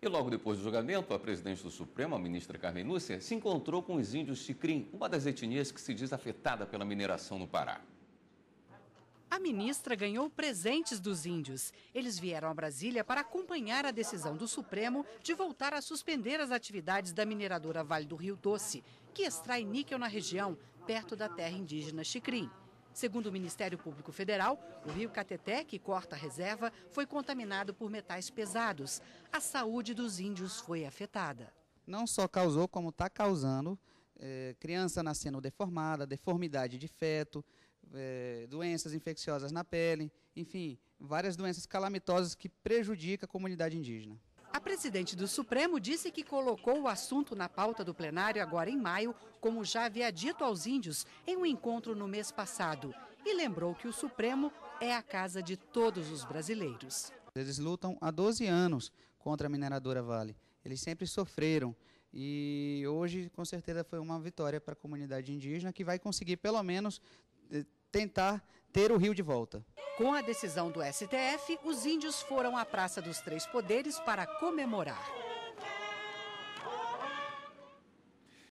E logo depois do julgamento, a presidente do Supremo, a ministra Carmen Lúcia, se encontrou com os índios Xicrim, uma das etnias que se diz afetada pela mineração no Pará. A ministra ganhou presentes dos índios. Eles vieram a Brasília para acompanhar a decisão do Supremo de voltar a suspender as atividades da mineradora Vale do Rio Doce, que extrai níquel na região, perto da terra indígena Xicrim. Segundo o Ministério Público Federal, o rio Cateté, que corta a reserva, foi contaminado por metais pesados. A saúde dos índios foi afetada. Não só causou, como está causando é, criança nascendo deformada, deformidade de feto, é, doenças infecciosas na pele, enfim, várias doenças calamitosas que prejudicam a comunidade indígena. A presidente do Supremo disse que colocou o assunto na pauta do plenário agora em maio, como já havia dito aos índios em um encontro no mês passado, e lembrou que o Supremo é a casa de todos os brasileiros. Eles lutam há 12 anos contra a mineradora Vale. Eles sempre sofreram e hoje, com certeza, foi uma vitória para a comunidade indígena que vai conseguir, pelo menos, eh, tentar ter o rio de volta. Com a decisão do STF, os índios foram à Praça dos Três Poderes para comemorar.